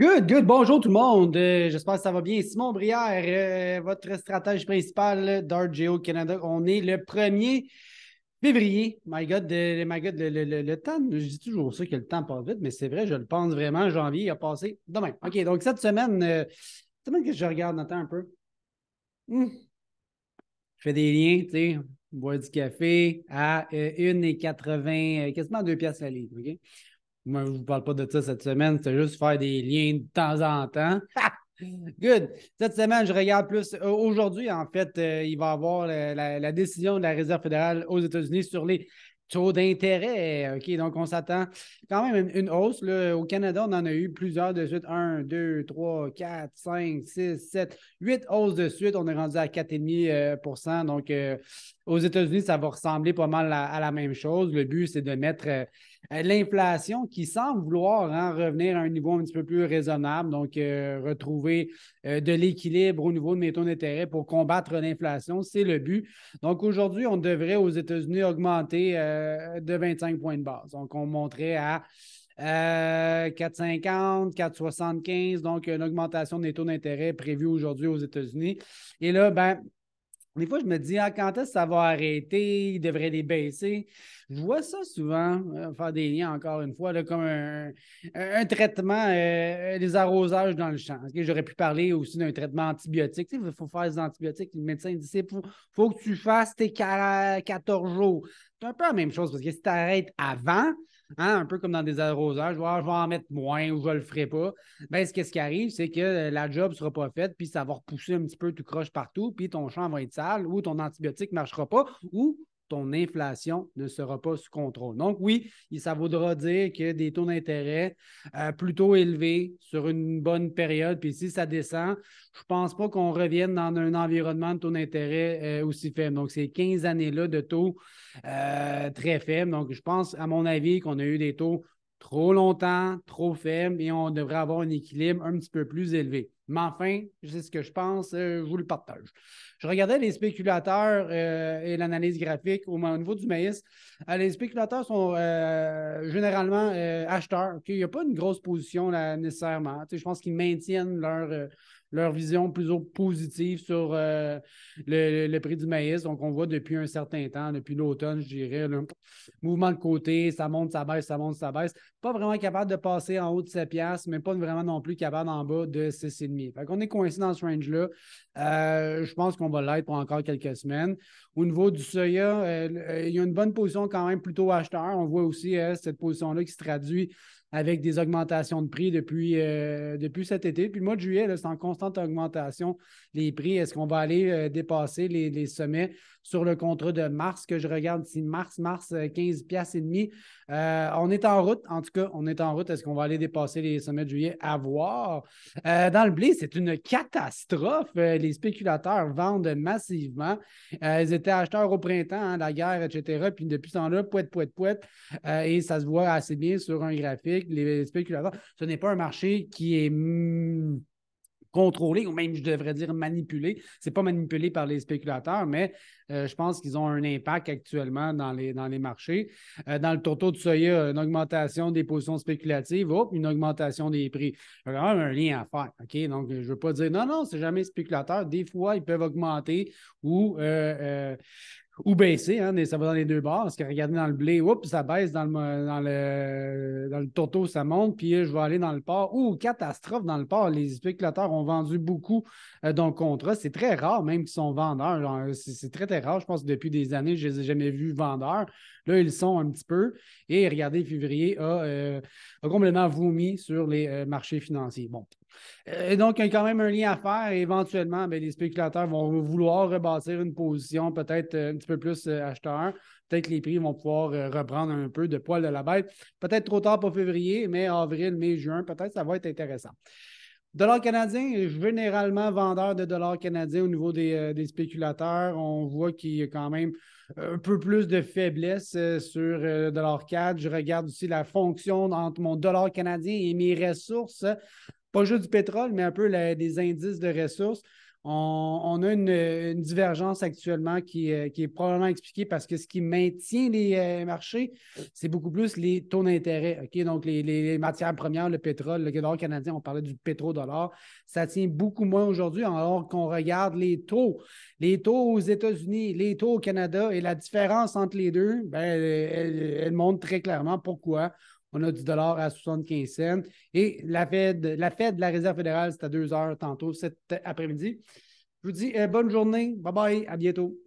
Good, good. Bonjour tout le monde. Euh, j'espère que ça va bien. Simon Brière, euh, votre stratège principal Geo Canada. On est le 1er février. My God, my le, temps, je dis toujours ça que le temps passe vite, mais c'est vrai, je le pense vraiment. Janvier a passé demain. OK, donc cette semaine, euh, cette semaine que je regarde attends un peu, hmm. je fais des liens, tu sais, boire du café à 1,80, quasiment 2 piastres la livre. OK? Moi, je ne vous parle pas de ça cette semaine, c'est juste faire des liens de temps en temps. Good. Cette semaine, je regarde plus. Euh, aujourd'hui, en fait, euh, il va y avoir la, décision de la Réserve fédérale aux États-Unis sur les taux d'intérêt. OK, donc on s'attend quand même une, hausse. Là. Au Canada, on en a eu plusieurs de suite. un deux trois quatre cinq six sept huit hausses de suite. On est rendu à 4,5 euh, Donc, aux États-Unis, ça va ressembler pas mal à, la même chose. Le but, c'est de mettre. Euh, l'inflation qui semble vouloir en hein, revenir à un niveau un petit peu plus raisonnable, donc euh, retrouver euh, de l'équilibre au niveau de mes taux d'intérêt pour combattre l'inflation, c'est le but. Donc aujourd'hui, on devrait aux États-Unis augmenter de 25 points de base. Donc on montrait à 4,50, 4,75, donc une augmentation des taux d'intérêt prévue aujourd'hui aux États-Unis. Et là, ben, des fois, je me dis, ah, quand est-ce que ça va arrêter? Il devrait les baisser. Je vois ça souvent, euh, faire des liens encore une fois, comme un, traitement, euh, des arrosages dans le champ. J'aurais pu parler aussi d'un traitement antibiotique. Il faut faire des antibiotiques. Le médecin dit, il faut, que tu fasses tes 14 jours. C'est un peu la même chose parce que si tu arrêtes avant, hein, un peu comme dans des arrosages, je vais, ah, je vais en mettre moins ou je ne le ferai pas, ben, ce, quest ce qui arrive, c'est que euh, la job ne sera pas faite, puis ça va repousser un petit peu Tu croches partout, puis ton champ va être sale, ou ton antibiotique ne marchera pas, ou ton inflation ne sera pas sous contrôle. Donc, oui, ça voudra dire que des taux d'intérêt euh, plutôt élevés sur une bonne période, puis si ça descend, je ne pense pas qu'on revienne dans un environnement de taux d'intérêt euh, aussi faible. Donc, ces 15 années-là de taux euh, très faibles. Donc, je pense, à mon avis, qu'on a eu des taux trop longtemps, trop faibles, et on devrait avoir un équilibre un petit peu plus élevé. Mais enfin, c'est ce que je pense, je euh, vous le partage. Je regardais les spéculateurs euh, et l'analyse graphique au, niveau du maïs. Euh, les spéculateurs sont généralement acheteurs. Il n'y a pas une grosse position là, nécessairement. je pense qu'ils maintiennent leur, leur vision plutôt positive sur le, le, prix du maïs. Donc, on voit depuis un certain temps, depuis l'automne, je dirais, le mouvement de côté, ça monte, ça baisse, ça monte, ça baisse. Pas vraiment capable de passer en haut de 7 piastres, mais pas vraiment non plus capable en bas de 6,5 on est coincé dans ce range-là. Euh, je pense qu'on va l'être pour encore quelques semaines. Au niveau du soya, euh, euh, il y a une bonne position quand même plutôt acheteur. On voit aussi cette position-là qui se traduit avec des augmentations de prix depuis, depuis cet été. Puis le mois de juillet, c'est en constante augmentation les prix. Est-ce qu'on va aller dépasser les sommets? sur le contrat de Mars, que je regarde ici, Mars, Mars, 15 euh, pièces et demi. Euh, on est en route, en tout cas, on est en route. Est-ce qu'on va aller dépasser les sommets de juillet? À voir. Euh, dans le blé, c'est une catastrophe. Les spéculateurs vendent massivement. ils étaient acheteurs au printemps, hein, la guerre, etc. Puis depuis ce temps-là, pouet, pouet, poète. et ça se voit assez bien sur un graphique. Les spéculateurs, ce n'est pas un marché qui est hmm, contrôlés, ou même je devrais dire manipulés. Ce n'est pas manipulé par les spéculateurs, mais euh, je pense qu'ils ont un impact actuellement dans les, dans les marchés. Euh, dans le total de soya, une augmentation des positions spéculatives, une augmentation des prix. Il y a quand même un lien à faire. Donc, je ne veux pas dire non, non, c'est jamais spéculateur. Des fois, ils peuvent augmenter ou euh, ou baisser, hein, ça va dans les deux bords, parce que regardez dans le blé, oups, ça baisse, dans le, dans toto, ça monte, puis euh, je vais aller dans le port. Ou catastrophe dans le port, les spéculateurs ont vendu beaucoup euh, dans contrat. C'est très rare même qu'ils sont vendeurs. Euh, c'est très, très rare. Je pense que depuis des années, je ne les ai jamais vus vendeurs. Là, ils sont un petit peu. Et regardez, février a, euh, complètement vomi sur les marchés financiers. Bon, et euh, donc, il y a quand même un lien à faire. éventuellement, ben, les spéculateurs vont vouloir rebâtir une position peut-être euh, un petit peu plus euh, acheteur. Peut-être que les prix vont pouvoir reprendre un peu de poil de la bête. Peut-être trop tard pour février, mais avril, mai, juin, peut-être ça va être intéressant. Dollar canadien, généralement vendeur de dollars canadiens au niveau des, des spéculateurs. On voit qu'il y a quand même un peu plus de faiblesse sur le dollar 4. Je regarde aussi la fonction entre mon dollar canadien et mes ressources pas juste du pétrole, mais un peu des indices de ressources. On, a une, divergence actuellement euh, qui, est probablement expliquée parce que ce qui maintient les euh, marchés, c'est beaucoup plus les taux d'intérêt. Donc, les, matières premières, le pétrole, le dollar canadien, on parlait du pétrodollar, ça tient beaucoup moins aujourd'hui alors qu'on regarde les taux. Les taux aux États-Unis, les taux au Canada et la différence entre les deux, ben, elle montre très clairement pourquoi on a du dollar à 75 cents. Et la Fed, la Fed de la Réserve fédérale, c'est à 2 heures tantôt cet après-midi. Je vous dis euh, bonne journée. Bye bye. À bientôt.